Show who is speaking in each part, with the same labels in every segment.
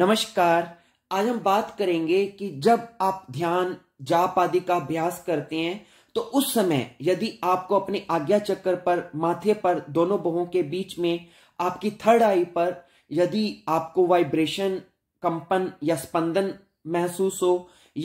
Speaker 1: नमस्कार आज हम बात करेंगे कि जब आप ध्यान जाप आदि का अभ्यास करते हैं तो उस समय यदि आपको अपने आज्ञा चक्र पर माथे पर दोनों बहों के बीच में आपकी थर्ड आई पर यदि आपको वाइब्रेशन कंपन या स्पंदन महसूस हो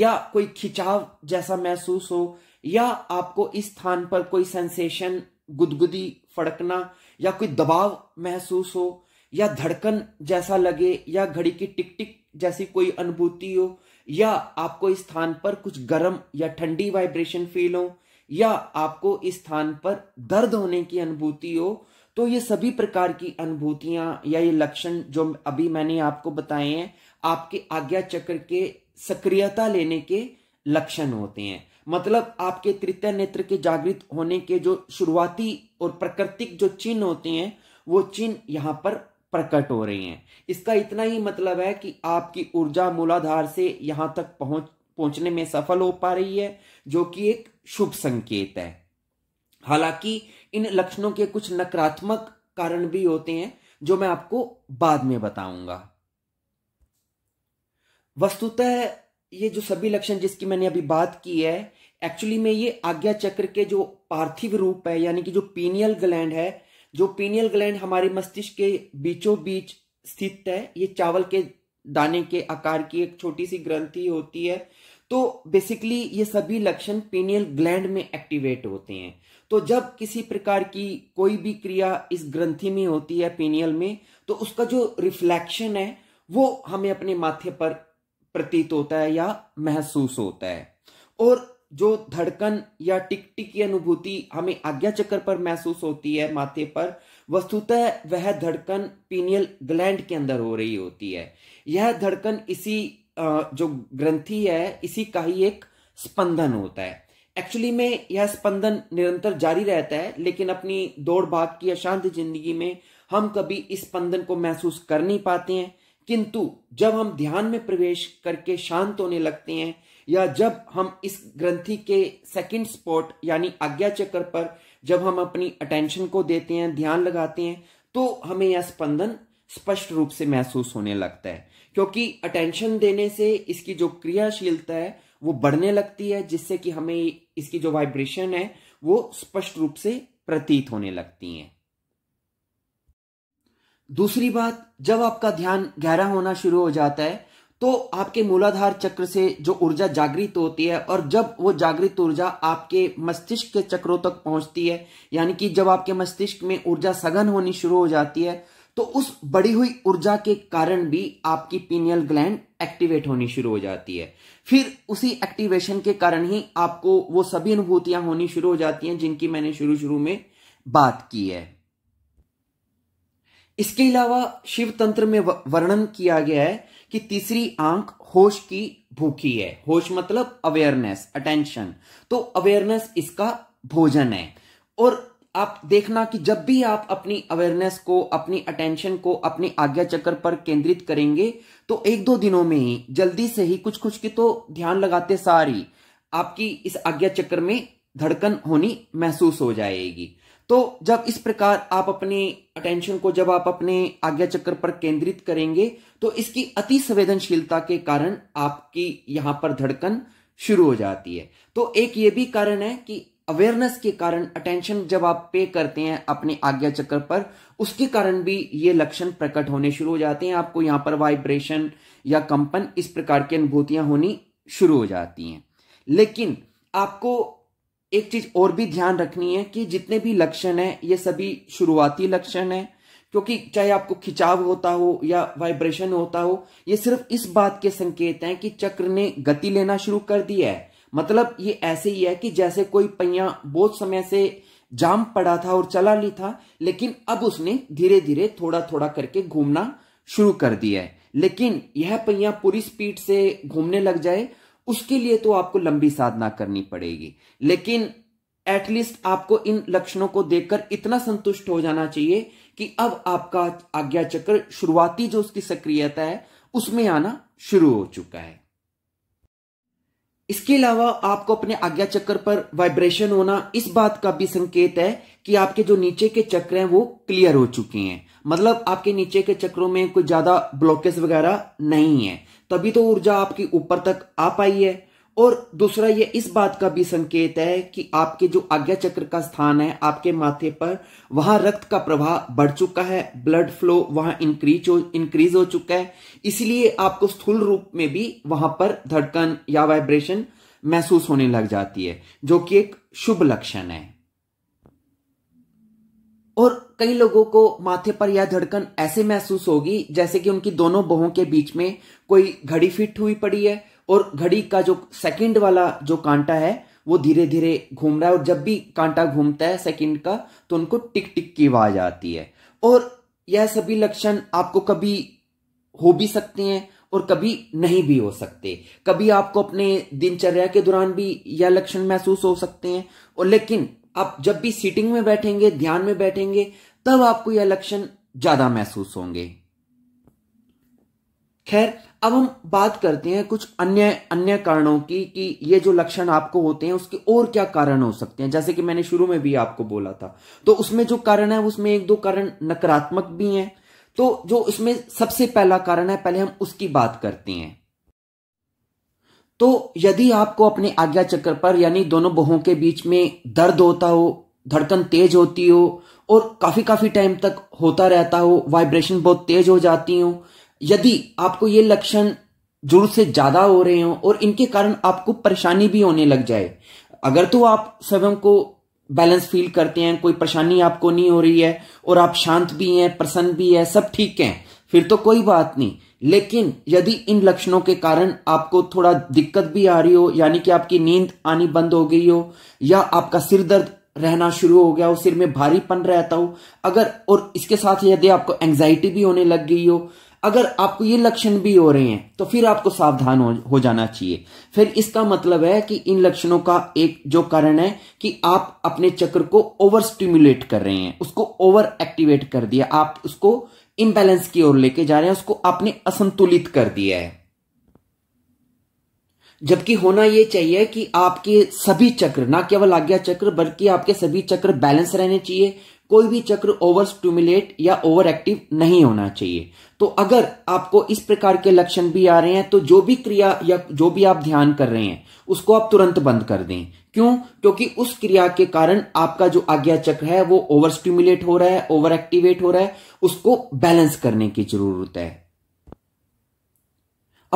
Speaker 1: या कोई खिंचाव जैसा महसूस हो या आपको इस स्थान पर कोई सेंसेशन गुदगुदी फड़कना या कोई दबाव महसूस हो या धड़कन जैसा लगे या घड़ी की टिक टिक जैसी कोई अनुभूति हो या आपको इस स्थान पर कुछ गर्म या ठंडी वाइब्रेशन फील हो या आपको इस स्थान पर दर्द होने की अनुभूति हो तो ये सभी प्रकार की अनुभूतियां या ये लक्षण जो अभी मैंने आपको बताए हैं आपके आज्ञा चक्र के सक्रियता लेने के लक्षण होते हैं मतलब आपके तृतीय नेत्र के जागृत होने के जो शुरुआती और प्राकृतिक जो चिन्ह होते हैं वो चिन्ह यहाँ पर प्रकट हो रही हैं इसका इतना ही मतलब है कि आपकी ऊर्जा मूलाधार से यहां तक पहुंच पहुंचने में सफल हो पा रही है जो कि एक शुभ संकेत है हालांकि इन लक्षणों के कुछ नकारात्मक कारण भी होते हैं जो मैं आपको बाद में बताऊंगा वस्तुतः ये जो सभी लक्षण जिसकी मैंने अभी बात की है एक्चुअली में ये आज्ञा चक्र के जो पार्थिव रूप है यानी कि जो पीनियल ग्लैंड है जो पीनियल ग्लैंड हमारे मस्तिष्क के बीचों बीच स्थित है ये चावल के दाने के आकार की एक छोटी सी ग्रंथि होती है तो बेसिकली ये सभी लक्षण पीनियल ग्लैंड में एक्टिवेट होते हैं तो जब किसी प्रकार की कोई भी क्रिया इस ग्रंथि में होती है पीनियल में तो उसका जो रिफ्लेक्शन है वो हमें अपने माथे पर प्रतीत होता है या महसूस होता है और जो धड़कन या टिक की अनुभूति हमें आज्ञा चक्र पर महसूस होती है माथे पर वस्तुतः वह धड़कन पीनियल ग्लैंड के अंदर हो रही होती है यह धड़कन इसी जो ग्रंथि है इसी का ही एक स्पंदन होता है एक्चुअली में यह स्पंदन निरंतर जारी रहता है लेकिन अपनी दौड़ भाग की अशांत जिंदगी में हम कभी इस स्पंदन को महसूस कर नहीं पाते हैं किंतु जब हम ध्यान में प्रवेश करके शांत होने लगते हैं या जब हम इस ग्रंथि के सेकंड स्पॉट यानी आज्ञा चक्र पर जब हम अपनी अटेंशन को देते हैं ध्यान लगाते हैं तो हमें यह स्पंदन स्पष्ट रूप से महसूस होने लगता है क्योंकि अटेंशन देने से इसकी जो क्रियाशीलता है वो बढ़ने लगती है जिससे कि हमें इसकी जो वाइब्रेशन है वो स्पष्ट रूप से प्रतीत होने लगती है दूसरी बात जब आपका ध्यान गहरा होना शुरू हो जाता है तो आपके मूलाधार चक्र से जो ऊर्जा जागृत होती है और जब वो जागृत ऊर्जा आपके मस्तिष्क के चक्रों तक पहुंचती है यानी कि जब आपके मस्तिष्क में ऊर्जा सघन होनी शुरू हो जाती है तो उस बढ़ी हुई ऊर्जा के कारण भी आपकी पीनियल ग्लैंड एक्टिवेट होनी शुरू हो जाती है फिर उसी एक्टिवेशन के कारण ही आपको वो सभी अनुभूतियां होनी शुरू हो जाती हैं जिनकी मैंने शुरू शुरू में बात की है इसके अलावा शिव तंत्र में वर्णन किया गया है कि तीसरी आंख होश की भूखी है होश मतलब अवेयरनेस अटेंशन तो अवेयरनेस इसका भोजन है और आप देखना कि जब भी आप अपनी अवेयरनेस को अपनी अटेंशन को अपनी आज्ञा चक्र पर केंद्रित करेंगे तो एक दो दिनों में ही जल्दी से ही कुछ कुछ की तो ध्यान लगाते सारी आपकी इस आज्ञा चक्र में धड़कन होनी महसूस हो जाएगी तो जब इस प्रकार आप अपने अटेंशन को जब आप अपने आज्ञा चक्र पर केंद्रित करेंगे तो इसकी अति संवेदनशीलता के कारण आपकी यहां पर धड़कन शुरू हो जाती है तो एक ये भी कारण है कि अवेयरनेस के कारण अटेंशन जब आप पे करते हैं अपने आज्ञा चक्र पर उसके कारण भी ये लक्षण प्रकट होने शुरू हो जाते हैं आपको यहां पर वाइब्रेशन या कंपन इस प्रकार की अनुभूतियां होनी शुरू हो जाती हैं लेकिन आपको एक चीज और भी ध्यान रखनी है कि जितने भी लक्षण हैं ये सभी शुरुआती लक्षण हैं क्योंकि चाहे आपको खिंचाव होता हो या वाइब्रेशन होता हो ये सिर्फ इस बात के संकेत हैं कि चक्र ने गति लेना शुरू कर दिया है मतलब ये ऐसे ही है कि जैसे कोई पहिया बहुत समय से जाम पड़ा था और चला ली था लेकिन अब उसने धीरे धीरे थोड़ा थोड़ा करके घूमना शुरू कर दिया है लेकिन यह पहिया पूरी स्पीड से घूमने लग जाए उसके लिए तो आपको लंबी साधना करनी पड़ेगी लेकिन एटलीस्ट आपको इन लक्षणों को देखकर इतना संतुष्ट हो जाना चाहिए कि अब आपका आज्ञा चक्र शुरुआती जो उसकी सक्रियता है उसमें आना शुरू हो चुका है इसके अलावा आपको अपने आज्ञा चक्र पर वाइब्रेशन होना इस बात का भी संकेत है कि आपके जो नीचे के चक्र हैं वो क्लियर हो चुके हैं मतलब आपके नीचे के चक्रों में कोई ज्यादा ब्लॉकेज वगैरह नहीं है तभी तो ऊर्जा आपकी ऊपर तक आ पाई है और दूसरा ये इस बात का भी संकेत है कि आपके जो आज्ञा चक्र का स्थान है आपके माथे पर वहां रक्त का प्रवाह बढ़ चुका है ब्लड फ्लो वहां इंक्रीज हो इंक्रीज हो चुका है इसलिए आपको स्थूल रूप में भी वहां पर धड़कन या वाइब्रेशन महसूस होने लग जाती है जो कि एक शुभ लक्षण है और कई लोगों को माथे पर यह धड़कन ऐसे महसूस होगी जैसे कि उनकी दोनों बहों के बीच में कोई घड़ी फिट हुई पड़ी है और घड़ी का जो सेकंड वाला जो कांटा है वो धीरे धीरे घूम रहा है और जब भी कांटा घूमता है सेकंड का तो उनको टिक टिक की आवाज आती है और यह सभी लक्षण आपको कभी हो भी सकते हैं और कभी नहीं भी हो सकते कभी आपको अपने दिनचर्या के दौरान भी यह लक्षण महसूस हो सकते हैं और लेकिन आप जब भी सीटिंग में बैठेंगे ध्यान में बैठेंगे तब आपको यह लक्षण ज्यादा महसूस होंगे खैर अब हम बात करते हैं कुछ अन्य अन्य कारणों की कि ये जो लक्षण आपको होते हैं उसके और क्या कारण हो सकते हैं जैसे कि मैंने शुरू में भी आपको बोला था तो उसमें जो कारण है उसमें एक दो कारण नकारात्मक भी हैं तो जो इसमें सबसे पहला कारण है पहले हम उसकी बात करते हैं तो यदि आपको अपने आज्ञा चक्र पर यानी दोनों बहों के बीच में दर्द होता हो धड़कन तेज होती हो और काफी काफी टाइम तक होता रहता हो वाइब्रेशन बहुत तेज हो जाती हो यदि आपको ये लक्षण जोर से ज्यादा हो रहे हो और इनके कारण आपको परेशानी भी होने लग जाए अगर तो आप स्वयं को बैलेंस फील करते हैं कोई परेशानी आपको नहीं हो रही है और आप शांत भी हैं प्रसन्न भी है सब ठीक है फिर तो कोई बात नहीं लेकिन यदि इन लक्षणों के कारण आपको थोड़ा दिक्कत भी आ रही हो यानी कि आपकी नींद आनी बंद हो गई हो या आपका सिर दर्द रहना शुरू हो गया हो सिर में भारीपन रहता हो अगर और इसके साथ यदि आपको एंजाइटी भी होने लग गई हो अगर आपको ये लक्षण भी हो रहे हैं तो फिर आपको सावधान हो, हो जाना चाहिए फिर इसका मतलब है कि इन लक्षणों का एक जो कारण है कि आप अपने चक्र को ओवर स्टिम्युलेट कर रहे हैं उसको ओवर एक्टिवेट कर दिया आप उसको इम्बैलेंस की ओर लेके जा रहे हैं उसको आपने असंतुलित कर दिया है जबकि होना यह चाहिए कि आपके सभी चक्र ना केवल आज्ञा चक्र बल्कि आपके सभी चक्र बैलेंस रहने चाहिए कोई भी चक्र ओवर स्टूमुलेट या ओवर एक्टिव नहीं होना चाहिए तो अगर आपको इस प्रकार के लक्षण भी आ रहे हैं तो जो भी क्रिया या जो भी आप ध्यान कर रहे हैं उसको आप तुरंत बंद कर दें क्यों क्योंकि उस क्रिया के कारण आपका जो आज्ञा चक्र है वो ओवर स्टिमुलेट हो रहा है ओवर एक्टिवेट हो रहा है उसको बैलेंस करने की जरूरत है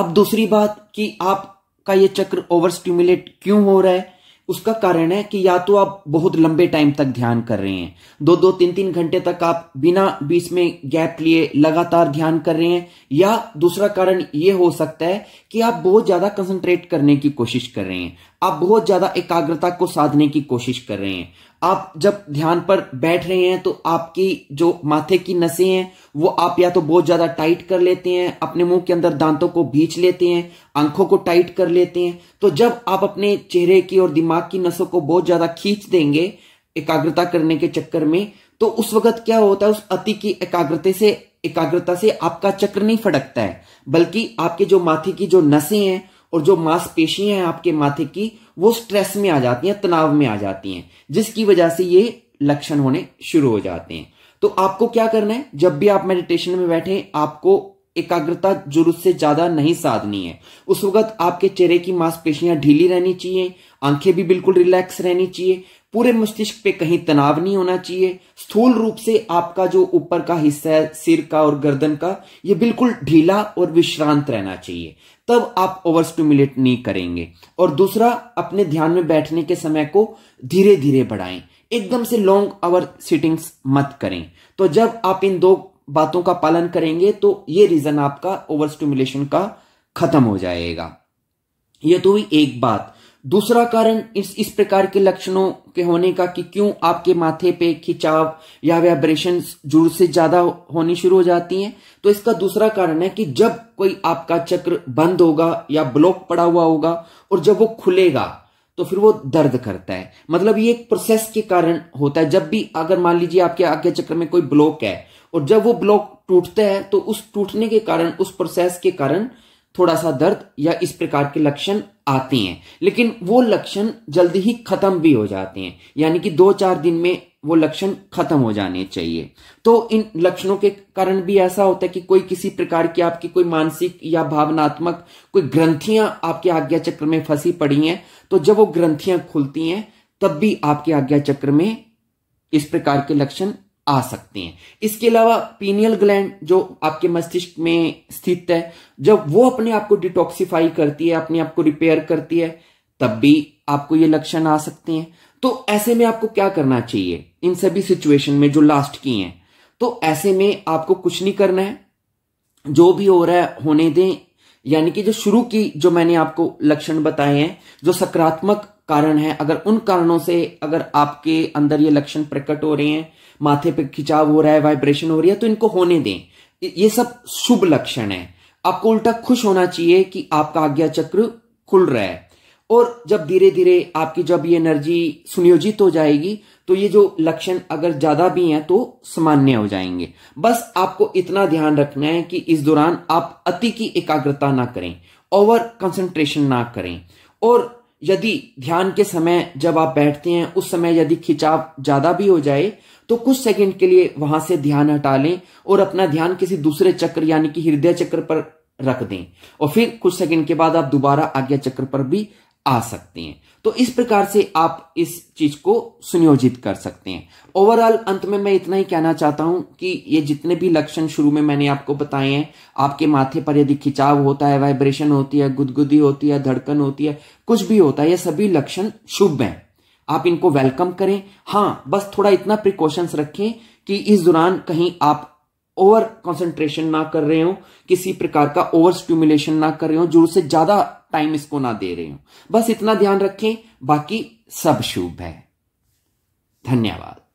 Speaker 1: अब दूसरी बात कि आपका ये चक्र ओवर स्टिमुलेट क्यों हो रहा है उसका कारण है कि या तो आप बहुत लंबे टाइम तक ध्यान कर रहे हैं दो दो तीन तीन घंटे तक आप बिना बीच में गैप लिए लगातार ध्यान कर रहे हैं या दूसरा कारण ये हो सकता है कि आप बहुत ज्यादा कंसंट्रेट करने की कोशिश कर रहे हैं आप बहुत ज्यादा एकाग्रता को साधने की कोशिश कर रहे हैं आप जब ध्यान पर बैठ रहे हैं तो आपकी जो माथे की नसें हैं वो आप या तो बहुत ज्यादा टाइट कर लेते हैं अपने मुंह के अंदर दांतों को भींच लेते हैं आंखों को टाइट कर लेते हैं तो जब आप अपने चेहरे की और दिमाग की नसों को बहुत ज्यादा खींच देंगे एकाग्रता करने के चक्कर में तो उस वक्त क्या होता है उस अति की एकाग्रता से एकाग्रता से आपका चक्र नहीं फटकता है बल्कि आपके जो माथे की जो नसें हैं और जो मांसपेशियां हैं आपके माथे की वो स्ट्रेस में आ जाती हैं तनाव में आ जाती हैं जिसकी वजह से ये लक्षण होने शुरू हो जाते हैं तो आपको क्या करना है जब भी आप मेडिटेशन में बैठे आपको एकाग्रता जरूरत से ज्यादा नहीं साधनी है उस वक्त आपके चेहरे की मांसपेशियां ढीली रहनी चाहिए आंखें भी बिल्कुल रिलैक्स रहनी चाहिए पूरे मस्तिष्क पे कहीं तनाव नहीं होना चाहिए स्थूल रूप से आपका जो ऊपर का हिस्सा है सिर का और गर्दन का ये बिल्कुल ढीला और विश्रांत रहना चाहिए तब आप ओवर स्टिमुलेट नहीं करेंगे और दूसरा अपने ध्यान में बैठने के समय को धीरे धीरे बढ़ाएं एकदम से लॉन्ग आवर सिटिंग्स मत करें तो जब आप इन दो बातों का पालन करेंगे तो ये रीजन आपका ओवर स्टिमुलेशन का खत्म हो जाएगा ये तो हुई एक बात दूसरा कारण इस इस प्रकार के लक्षणों के होने का कि क्यों आपके माथे पे खिंचाव या वाइब्रेशन जरूर से ज्यादा होनी शुरू हो जाती हैं तो इसका दूसरा कारण है कि जब कोई आपका चक्र बंद होगा या ब्लॉक पड़ा हुआ होगा और जब वो खुलेगा तो फिर वो दर्द करता है मतलब ये एक प्रोसेस के कारण होता है जब भी अगर मान लीजिए आपके आगे चक्र में कोई ब्लॉक है और जब वो ब्लॉक टूटता है तो उस टूटने के कारण उस प्रोसेस के कारण थोड़ा सा दर्द या इस प्रकार के लक्षण आते हैं लेकिन वो लक्षण जल्दी ही खत्म भी हो जाते हैं यानी कि दो चार दिन में वो लक्षण खत्म हो जाने चाहिए तो इन लक्षणों के कारण भी ऐसा होता है कि कोई किसी प्रकार की आपकी कोई मानसिक या भावनात्मक कोई ग्रंथियां आपके आज्ञा चक्र में फंसी पड़ी हैं तो जब वो ग्रंथियां खुलती हैं तब भी आपके आज्ञा चक्र में इस प्रकार के लक्षण आ सकते हैं इसके अलावा पीनियल ग्लैंड जो आपके मस्तिष्क में स्थित है जब वो अपने आप को डिटॉक्सिफाई करती है अपने आप को रिपेयर करती है तब भी आपको ये लक्षण आ सकते हैं तो ऐसे में आपको क्या करना चाहिए इन सभी सिचुएशन में जो लास्ट की हैं तो ऐसे में आपको कुछ नहीं करना है जो भी हो रहा है होने दें यानी कि जो शुरू की जो मैंने आपको लक्षण बताए हैं जो सकारात्मक कारण है अगर उन कारणों से अगर आपके अंदर ये लक्षण प्रकट हो रहे हैं माथे पे खिंचाव हो रहा है वाइब्रेशन हो रही है तो इनको होने दें ये सब शुभ लक्षण है आपको उल्टा खुश होना चाहिए कि आपका आज्ञा चक्र खुल रहा है और जब धीरे धीरे आपकी जब ये एनर्जी सुनियोजित हो जाएगी तो ये जो लक्षण अगर ज्यादा भी हैं तो सामान्य हो जाएंगे बस आपको इतना ध्यान रखना है कि इस दौरान आप अति की एकाग्रता ना करें ओवर कंसंट्रेशन ना करें और यदि ध्यान के समय जब आप बैठते हैं उस समय यदि खिंचाव ज्यादा भी हो जाए तो कुछ सेकंड के लिए वहां से ध्यान हटा लें और अपना ध्यान किसी दूसरे चक्र यानी कि हृदय चक्र पर रख दें और फिर कुछ सेकंड के बाद आप दोबारा आज्ञा चक्र पर भी आ सकते हैं तो इस प्रकार से आप इस चीज को सुनियोजित कर सकते हैं ओवरऑल अंत में मैं इतना ही कहना चाहता हूं कि ये जितने भी लक्षण शुरू में मैंने आपको बताए हैं आपके माथे पर यदि खिंचाव होता है वाइब्रेशन होती है गुदगुदी होती है धड़कन होती है कुछ भी होता है ये सभी लक्षण शुभ हैं आप इनको वेलकम करें हाँ बस थोड़ा इतना प्रिकॉशंस रखें कि इस दौरान कहीं आप ओवर कंसंट्रेशन ना कर रहे हो किसी प्रकार का ओवर स्टिमुलेशन ना कर रहे हो जरूर से ज्यादा टाइम इसको ना दे रहे हो बस इतना ध्यान रखें बाकी सब शुभ है धन्यवाद